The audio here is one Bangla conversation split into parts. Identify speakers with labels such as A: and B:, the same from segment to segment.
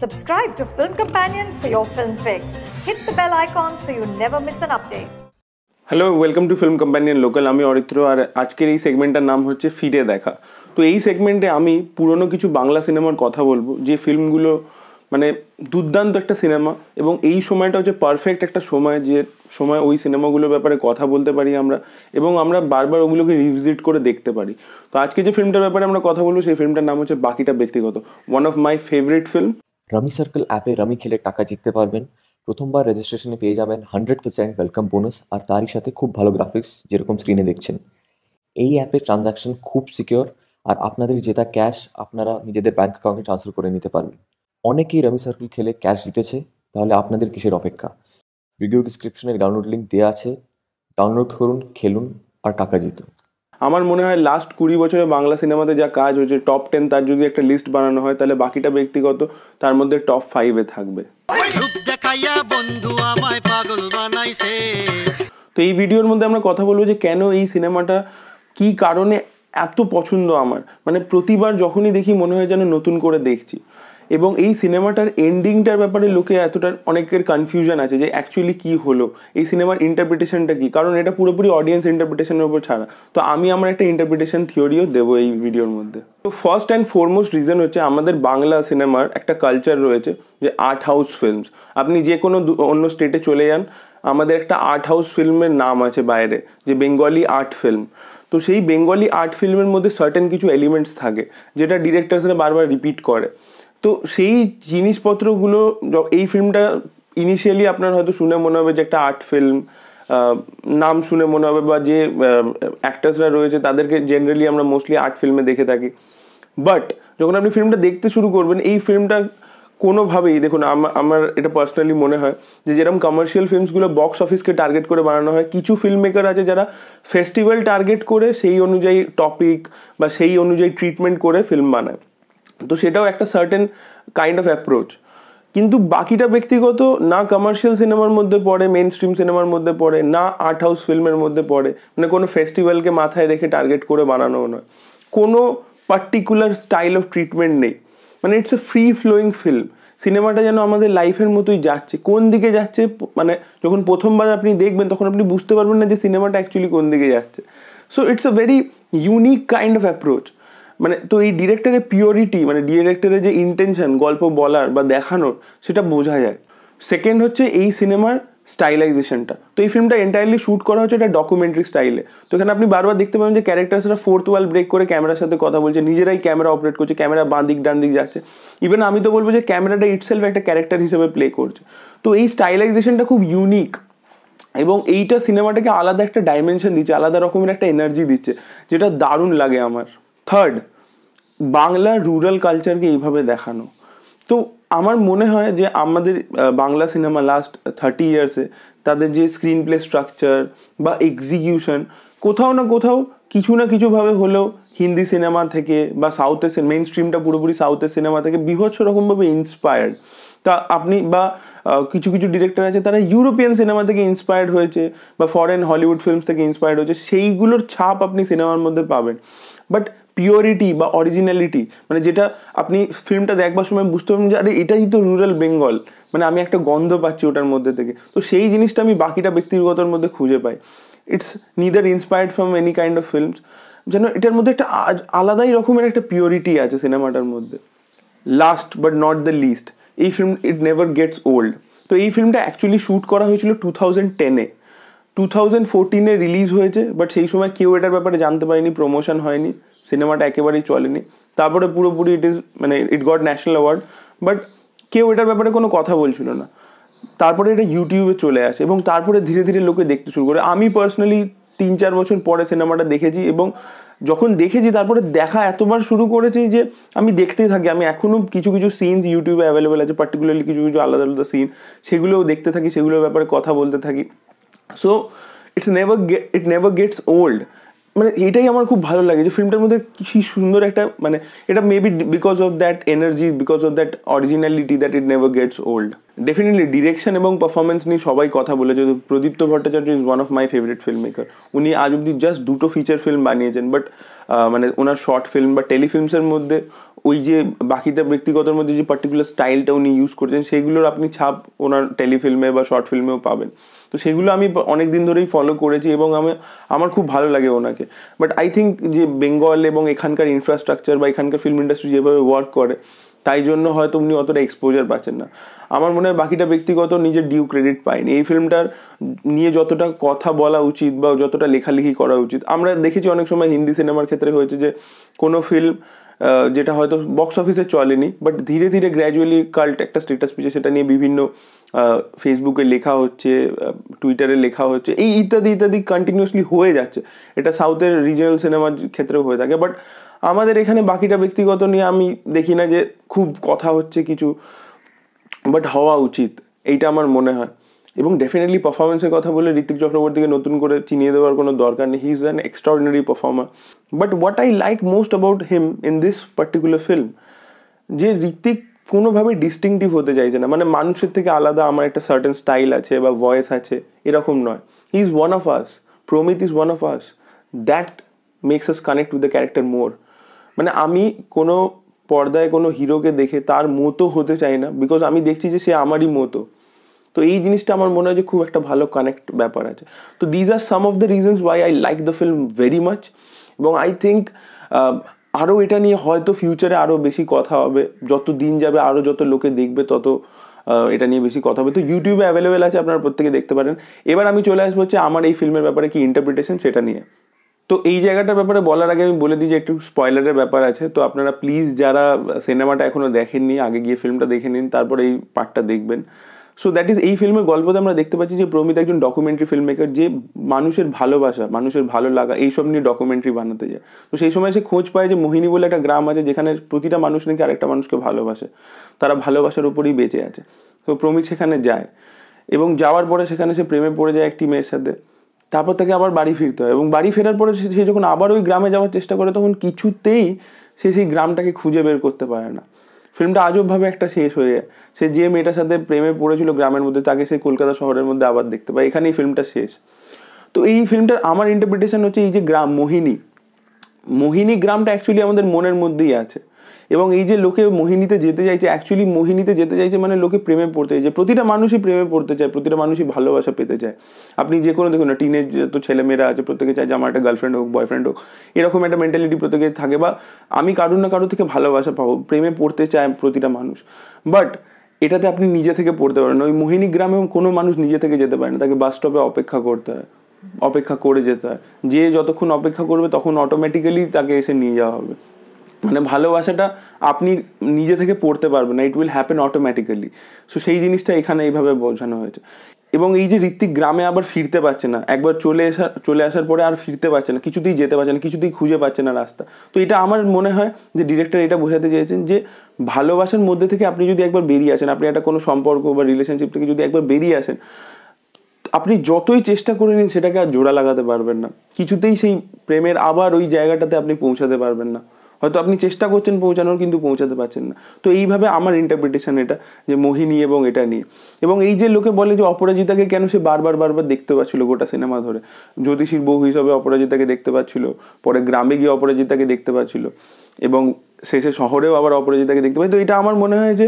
A: Subscribe to Film Companion for your film fix. Hit the bell icon so you never miss an update. Hello welcome to Film Companion Local আমি অরিত্র আর আজকের এই সেগমেন্টটার নাম হচ্ছে ফিরে দেখা তো এই সেগমেন্টে আমি পুরনো কিছু বাংলা সিনেমার কথা বলবো যে ফিল্মগুলো মানে দুর্দান্ত একটা সিনেমা এবং এই সময়টা হচ্ছে পারফেক্ট একটা সময় যে সময় ওই সিনেমাগুলোর ব্যাপারে কথা বলতে পারি আমরা এবং আমরা বারবার ওগুলোকে রিভিজিট করে দেখতে পারি তো আজকে যে ফিল্মটার ব্যাপারে আমরা কথা বলবো সেই ফিল্মটার নাম হচ্ছে বাকিটা ব্যক্তিগত one of my favourite film Rummy Circle অ্যাপে রমি খেলে টাকা জিততে পারবেন প্রথমবার রেজিস্ট্রেশনে পেয়ে যাবেন হান্ড্রেড পার্সেন্ট ওয়েলকাম বোনাস আর তারই সাথে খুব ভালো গ্রাফিক্স যেরকম স্ক্রিনে দেখছেন এই অ্যাপের ট্রানজাকশন খুব সিকিওর আর আপনাদের জেতা ক্যাশ আপনারা নিজেদের ব্যাঙ্ক অ্যাকাউন্টে ট্রান্সফার করে নিতে পারবেন অনেকেই রামি সার্কেল খেলে ক্যাশ জিতেছে তাহলে আপনাদের কিসের অপেক্ষা ভিডিও ডিসক্রিপশনের ডাউনলোড লিঙ্ক দেওয়া আছে ডাউনলোড করুন খেলুন আর টাকা জিতুন আমার মনে হয় লাস্ট কুড়ি বছরে বাংলা সিনেমাতে যা কাজ হয়েছে টপ টেন তার যদি একটা লিস্ট বানানো হয় তাহলে বাকিটা ব্যক্তিগত তার মধ্যে টপ ফাইভে থাকবে তো এই ভিডিওর মধ্যে আমরা কথা বলবো যে কেন এই সিনেমাটা কি কারণে এত পছন্দ আমার মানে প্রতিবার যখনই দেখি মনে হয় যেন নতুন করে দেখছি এবং এই সিনেমাটার এন্ডিংটার ব্যাপারে লোকে এতটা অনেকের কনফিউশন আছে যে অ্যাকচুয়ালি কি হলো এই সিনেমার ইন্টারপ্রিটেশনটা কি কারণ এটা পুরোপুরি অডিয়েন্স ইন্টারপ্রিটেশনের উপর ছাড়া তো আমি আমার একটা ইন্টারপ্রিটেশন থিওরিও দেবো এই ভিডিওর মধ্যে তো ফার্স্ট অ্যান্ড ফোরমোস্ট রিজন হচ্ছে আমাদের বাংলা সিনেমার একটা কালচার রয়েছে যে আর্ট হাউস ফিল্মস আপনি যে কোনো অন্য স্টেটে চলে যান আমাদের একটা আর্ট হাউস ফিল্মের নাম আছে বাইরে যে বেঙ্গলি আর্ট ফিল্ম তো সেই বেঙ্গলি আর্ট ফিল্মের মধ্যে সার্টেন কিছু এলিমেন্টস থাকে যেটা ডিরেক্টার্সরা বারবার রিপিট করে তো সেই জিনিসপত্রগুলো এই ফিল্মটা ইনিশিয়ালি আপনার হয়তো শুনে মনে হবে যে একটা আর্ট ফিল্ম নাম শুনে মনে হবে বা যে অ্যাক্টার্সরা রয়েছে তাদেরকে জেনারেলি আমরা মোস্টলি আর্ট ফিল্মে দেখে থাকি বাট যখন আপনি ফিল্মটা দেখতে শুরু করবেন এই ফিল্মটা কোনোভাবেই দেখুন আমার এটা পার্সোনালি মনে হয় যে যেরকম কমার্শিয়াল ফিল্মসগুলো বক্স অফিসকে টার্গেট করে বানানো হয় কিছু ফিল্ম মেকার আছে যারা ফেস্টিভ্যাল টার্গেট করে সেই অনুযায়ী টপিক বা সেই অনুযায়ী ট্রিটমেন্ট করে ফিল্ম বানায় তো সেটাও একটা সার্টেন কাইন্ড অফ অ্যাপ্রোচ কিন্তু বাকিটা ব্যক্তিগত না কমার্শিয়াল সিনেমার মধ্যে পড়ে মেন স্ট্রিম সিনেমার মধ্যে পড়ে না আর্ট হাউস ফিল্মের মধ্যে পড়ে মানে কোনো ফেস্টিভ্যালকে মাথায় রেখে টার্গেট করে বানানো নয় কোনো পার্টিকুলার স্টাইল অফ ট্রিটমেন্ট নেই মানে it's a free flowing film সিনেমাটা যেন আমাদের লাইফের মতোই যাচ্ছে কোন দিকে যাচ্ছে মানে যখন প্রথমবার আপনি দেখবেন তখন আপনি বুঝতে পারবেন না যে সিনেমাটা অ্যাকচুয়ালি কোন দিকে যাচ্ছে so it's a very unique kind of approach মানে তো এই ডিরেক্টরের পিওরিটি মানে ডিরেক্টরের যে ইন্টেনশন গল্প বলার বা দেখানোর সেটা বোঝা যায় সেকেন্ড হচ্ছে এই সিনেমার স্টাইলাইজেশনটা তো এই ফিল্মটা এন্টায়ারলি শ্যুট করা হচ্ছে এটা ডকুমেন্টারি স্টাইলে তো এখানে আপনি বারবার দেখতে পাবেন যে ক্যারেক্টার্সরা ফোর্থ ওয়াল ব্রেক করে ক্যামেরার সাথে কথা বলছে নিজেরাই ক্যামেরা অপারেট করছে ক্যামেরা বাঁ দিক ডান দিক যাচ্ছে ইভেন আমি তো বলবো যে ক্যামেরাটা ইটসেলফ একটা ক্যারেক্টার হিসেবে প্লে করছে তো এই স্টাইলাইজেশনটা খুব ইউনিক এবং এইটা সিনেমাটাকে আলাদা একটা ডাইমেনশন দিচ্ছে আলাদা রকমের একটা এনার্জি দিচ্ছে যেটা দারুণ লাগে আমার থার্ড বাংলার রুরাল কালচারকে এইভাবে দেখানো তো আমার মনে হয় যে আমাদের বাংলা সিনেমা লাস্ট থার্টি ইয়ার্সে তাদের যে স্ক্রিন প্লে স্ট্রাকচার বা এক্সিকিউশন কোথাও না কোথাও কিছু না কিছুভাবে হলেও হিন্দি সিনেমা থেকে বা সাউথের মেন স্ট্রিমটা পুরোপুরি সাউথের সিনেমা থেকে বিভৎস রকমভাবে ইন্সপায়ার্ড তা আপনি বা কিছু কিছু ডিরেক্টর আছে তারা ইউরোপিয়ান সিনেমা থেকে ইন্সপায়ার্ড হয়েছে বা ফরেন হলিউড ফিল্মস থেকে ইন্সপায়ার্ড হয়েছে সেইগুলোর ছাপ আপনি সিনেমার মধ্যে পাবেন বাট পিওরিটি বা অরিজিনালিটি মানে যেটা আপনি ফিল্মটা দেখবার সময় বুঝতে পারবেন যে আরে এটাই তো রুরাল বেঙ্গল মানে আমি একটা গন্ধ পাচ্ছি ওটার মধ্যে থেকে তো সেই জিনিসটা আমি বাকিটা ব্যক্তিগতর মধ্যে খুঁজে পাই it's neither inspired from any kind of films যেন এটার মধ্যে একটা আলাদাই রকমের একটা পিওরিটি আছে সিনেমাটার মধ্যে last but not the least এই film it never gets old তো এই ফিল্মটা অ্যাকচুয়ালি শ্যুট করা হয়েছিল টু থাউজেন্ড টেনে টু থাউজেন্ড ফোরটিনে রিলিজ হয়েছে বাট সেই সময় কেউ এটার ব্যাপারে জানতে পারেনি প্রমোশন হয়নি সিনেমাটা একেবারেই চলেনি তারপরে পুরোপুরি ইট ইজ মানে it got national award but কেউ এটার ব্যাপারে কোনো কথা বলছিল না তারপরে এটা ইউটিউবে চলে আসে এবং তারপরে ধীরে ধীরে লোকে দেখতে শুরু করে আমি পার্সোনালি তিন চার বছর পরে সিনেমাটা দেখেছি এবং যখন দেখেছি তারপরে দেখা এতবার শুরু করেছি যে আমি দেখতেই থাকি আমি এখনও কিছু কিছু সিনস ইউটিউবে অ্যাভেলেবেল আছে পার্টিকুলারলি কিছু কিছু আলাদা আলাদা সিন সেগুলোও দেখতে থাকি সেগুলোর ব্যাপারে কথা বলতে থাকি so it's never it never gets old মানে এটাই আমার খুব ভালো লাগে যে ফিল্মটার মধ্যে কি সুন্দর একটা মানে এটা maybe because of that energy because of that originality that it never gets old definitely direction এবং পারফরমেন্স নিয়ে সবাই কথা বলেছে Pradipta Bhattacharya is one of my favourite film maker উনি আজ অব্দি জাস্ট দুটো ফিচার ফিল্ম বানিয়েছেন বাট মানে ওনার শর্ট ফিল্ম বা টেলিফিল্মসের মধ্যে ওই যে বাকিটা ব্যক্তিগতর মধ্যে যে পার্টিকুলার স্টাইলটা উনি ইউজ করছেন সেগুলোর আপনি ছাপ ওনার টেলিফিল্মে বা শর্ট ফিল্মেও পাবেন তো সেগুলো আমি অনেক দিন ধরেই ফলো করেছি এবং আমি আমার খুব ভালো লাগে ওনাকে বাট আই থিঙ্ক যে বেঙ্গল এবং এখানকার ইনফ্রাস্ট্রাকচার বা এখানকার ফিল্ম ইন্ডাস্ট্রি যেভাবে ওয়ার্ক করে তাই জন্য হয়তো উনি অতটা এক্সপোজার পাচ্ছেন না আমার মনে হয় বাকিটা ব্যক্তিগত নিজের ডিউ ক্রেডিট পায়নি এই ফিল্মটার নিয়ে যতটা কথা বলা উচিত বা যতটা লেখালেখি করা উচিত আমরা দেখেছি অনেক সময় হিন্দি সিনেমার ক্ষেত্রে হয়েছে যে কোনো ফিল্ম যেটা হয়তো বক্স অফিসে চলেনি বাট ধীরে ধীরে গ্র্যাজুয়ালি কাল্ট একটা স্টেটাস পেয়েছে সেটা নিয়ে বিভিন্ন ফেসবুকে লেখা হচ্ছে টুইটারে লেখা হচ্ছে এই ইত্যাদি ইত্যাদি কন্টিনিউসলি হয়ে যাচ্ছে এটা সাউথের রিজনাল সিনেমার ক্ষেত্রেও হয়ে থাকে বাট আমাদের এখানে বাকিটা ব্যক্তিগত নিয়ে আমি দেখি না যে খুব কথা হচ্ছে কিছু বাট হওয়া উচিত এইটা আমার মনে হয় এবং ডেফিনেটলি পারফরমেন্সের কথা বলে ঋতিক চক্রবর্তীকে নতুন করে চিনিয়ে দেওয়ার কোনো দরকার নেই he is an extraordinary performer but what I like most about him in this particular film যে ঋতিক কোনোভাবে ডিস্টিংটিভ হতে চাইছে না মানে মানুষের থেকে আলাদা আমার একটা সার্টেন স্টাইল আছে বা ভয়েস আছে এরকম নয় he is one of us Pramit is one of us that makes us connect with the character more মানে আমি কোনো পর্দায় কোনো হিরোকে দেখে তার মতো হতে চাই না বিকজ আমি দেখছি যে সে আমারই মতো তো এই জিনিসটা আমার মনে হয় যে খুব একটা ভালো কানেক্ট ব্যাপার আছে তো these are some of the reasons why I like the film very much এবং আই থিঙ্ক আরও এটা নিয়ে হয়তো ফিউচারে আরও বেশি কথা হবে যত দিন যাবে আরও যত লোকে দেখবে তত এটা নিয়ে বেশি কথা হবে তো ইউটিউবে অ্যাভেলেবেল আছে আপনারা প্রত্যেকে দেখতে পারেন এবার আমি চলে আসবো হচ্ছে আমার এই ফিল্মের ব্যাপারে কি ইন্টারপ্রিটেশন সেটা নিয়ে তো এই জায়গাটার ব্যাপারে বলার আগে আমি বলে দিই যে একটু স্পয়লারের ব্যাপার আছে তো আপনারা প্লিজ যারা সিনেমাটা এখনও দেখেননি আগে গিয়ে ফিল্মটা দেখে নিন তারপর এই পার্টটা দেখবেন সো দ্যাট ইজ এই ফিল্মের গল্পতে আমরা দেখতে পাচ্ছি যে প্রমিত একজন ডকুমেন্টারি ফিল্ম মেকার যে মানুষের ভালোবাসা মানুষের ভালো লাগা এইসব নিয়ে ডকুমেন্টারি বানাতে যায় তো সেই সময় সে খোঁজ পায় যে মোহিনী বলে একটা গ্রাম আছে যেখানে প্রতিটা মানুষ নাকি আরেকটা মানুষকে ভালোবাসে তারা ভালোবাসার উপরেই বেঁচে আছে তো প্রমিত সেখানে যায় এবং যাওয়ার পরে সেখানে সে প্রেমে পড়ে যায় একটি মেয়ের সাথে তারপর তাকে আবার বাড়ি ফিরতে হয় এবং বাড়ি ফেরার পরে সে যখন আবার ওই গ্রামে যাওয়ার চেষ্টা করে তখন কিছুতেই সে সেই গ্রামটাকে খুঁজে বের করতে পারে না ফিল্মটা আজবভাবে একটা শেষ হয়ে যায় সে যে মেয়েটার সাথে প্রেমে পড়েছিল গ্রামের মধ্যে তাকে সে কলকাতা শহরের মধ্যে আবার দেখতে পায় এখানেই ফিল্মটা শেষ তো এই ফিল্মটার আমার ইন্টারপ্রিটেশন হচ্ছে এই যে গ্রাম মোহিনী মোহিনী গ্রামটা অ্যাকচুয়ালি আমাদের মনের মধ্যেই আছে এবং এই যে লোকে মোহিনীতে যেতে চাইছে অ্যাকচুয়ালি মোহিনীতে যেতে চাইছে মানে লোকে প্রেমে পড়তে চাইছে প্রতিটা মানুষই প্রেমে পড়তে চায় প্রতিটা মানুষই ভালোবাসা পেতে চায় আপনি যে কোনো দেখুন না টিনেজ তো ছেলেমেয়েরা আছে প্রত্যেকে চায় যে আমার একটা গার্লফ্রেন্ড হোক বয়ফ্রেন্ড হোক এরকম একটা মেন্টালিটি প্রত্যেকে থাকে বা আমি কারুর না কারো থেকে ভালোবাসা পাবো প্রেমে পড়তে চায় প্রতিটা মানুষ বাট এটাতে আপনি নিজে থেকে পড়তে পারেন ওই মোহিনী গ্রামে কোনো মানুষ নিজে থেকে যেতে পারে না তাকে বাস স্টপে অপেক্ষা করতে হয় অপেক্ষা করে যেতে হয় যে যতক্ষণ অপেক্ষা করবে তখন অটোমেটিক্যালি তাকে এসে নিয়ে যাওয়া হবে মানে ভালোবাসাটা আপনি নিজে থেকে পড়তে পারবেন না it will happen automatically so সেই জিনিসটা এখানে এইভাবে বোঝানো হয়েছে এবং এই যে ঋত্বিক গ্রামে আবার ফিরতে পারছে না একবার চলে আসা চলে আসার পরে আর ফিরতে পারছে না কিছুতেই যেতে পারছে না কিছুতেই খুঁজে পাচ্ছে না রাস্তা তো এটা আমার মনে হয় যে ডিরেক্টর এটা বোঝাতে চেয়েছেন যে ভালোবাসার মধ্যে থেকে আপনি যদি একবার বেরিয়ে আসেন আপনি একটা কোনো সম্পর্ক বা রিলেশনশিপ থেকে যদি একবার বেরিয়ে আসেন আপনি যতই চেষ্টা করে নিন সেটাকে আর জোড়া লাগাতে পারবেন না কিছুতেই সেই প্রেমের আবার ওই জায়গাটাতে আপনি পৌঁছাতে পারবেন না হয়তো আপনি চেষ্টা করছেন পৌঁছানোর কিন্তু পৌঁছাতে পারছেন না তো এইভাবে আমার ইন্টারপ্রিটেশন এটা যে মোহিনী এবং এটা নিয়ে এবং এই যে লোকে বলে যে অপরাজিতাকে কেন সে বারবার বারবার দেখতে পাচ্ছিল গোটা সিনেমা ধরে জ্যোতিষীর বউ হিসাবে অপরাজিতাকে দেখতে পাচ্ছিল পরে গ্রামে গিয়ে অপরাজিতাকে দেখতে পাচ্ছিল এবং শেষে শহরেও আবার অপরাজিতাকে দেখতে পাই তো এটা আমার মনে হয় যে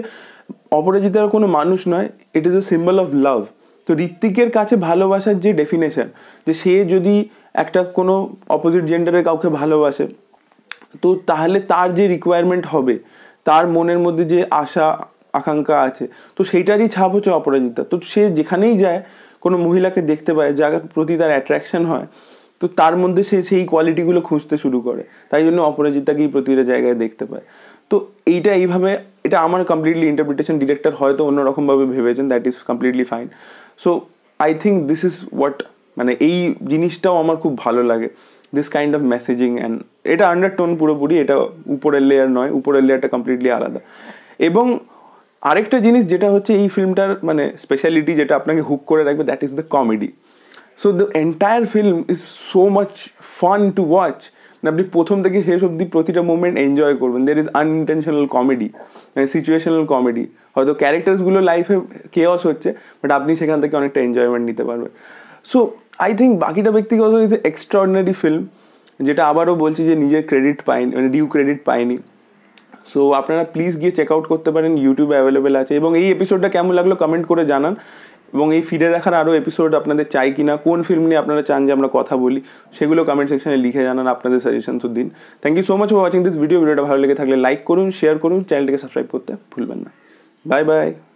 A: অপরাজিতার কোনো মানুষ নয় it is a symbol of love তো ঋত্বিকের কাছে ভালোবাসার যে ডেফিনেশন যে সে যদি একটা কোনো অপোজিট জেন্ডারের কাউকে ভালোবাসে তো তাহলে তার যে রিকোয়ারমেন্ট হবে তার মনের মধ্যে যে আশা আকাঙ্ক্ষা আছে তো সেইটারই ছাপ হচ্ছে অপরাজিতা তো সে যেখানেই যায় কোনো মহিলাকে দেখতে পায় যার প্রতি তার অ্যাট্রাকশন হয় তো তার মধ্যে সে সেই কোয়ালিটিগুলো খুঁজতে শুরু করে তাই জন্য অপরাজিতাকেই প্রতিটা জায়গায় দেখতে পায় তো এইটা এইভাবে এটা আমার কমপ্লিটলি ইন্টারপ্রিটেশন ডিরেক্টর হয়তো অন্যরকমভাবে ভেবেছেন that is completely fine so I think this is what মানে এই জিনিসটাও আমার খুব ভালো লাগে this kind of messaging and এটা আন্ডার টোন পুরোপুরি এটা উপরের লেয়ার নয় উপরের লেয়ারটা কমপ্লিটলি আলাদা এবং আরেকটা জিনিস যেটা হচ্ছে এই ফিল্মটার মানে স্পেশালিটি যেটা আপনাকে হুক করে রাখবে that is the comedy so the entire film is so much fun to watch আপনি প্রথম থেকে শেষ অব্দি প্রতিটা মুভমেন্ট এনজয় করবেন there is unintentional comedy situational comedy হয়তো ক্যারেক্টার্সগুলো লাইফে কেয়স হচ্ছে বাট আপনি সেখান থেকে অনেকটা এনজয়মেন্ট নিতে পারবেন সো আই থিঙ্ক বাকিটা ব্যক্তিগত ইজ এক্সট্রাঅর্ডিনারি ফিল্ম যেটা আবারও বলছি যে নিজের ক্রেডিট পাইনি মানে ডিউ ক্রেডিট পাইনি সো আপনারা প্লিজ গিয়ে চেক আউট করতে পারেন ইউটিউবে অ্যাভেলেবেল আছে এবং এই এপিসোডটা কেমন লাগলো কমেন্ট করে জানান এবং এই ফিরে দেখার আরও এপিসোড আপনাদের চাই কি না কোন ফিল্ম নিয়ে আপনারা চান যে আমরা কথা বলি সেগুলো কমেন্ট সেকশনে লিখে জানান আপনাদের সাজেশন তো দিন thank you so much for watching this video ভিডিওটা ভালো লেগে থাকলে লাইক করুন শেয়ার করুন চ্যানেলটিকে সাবস্ক্রাইব করতে ভুলবেন না বাই বাই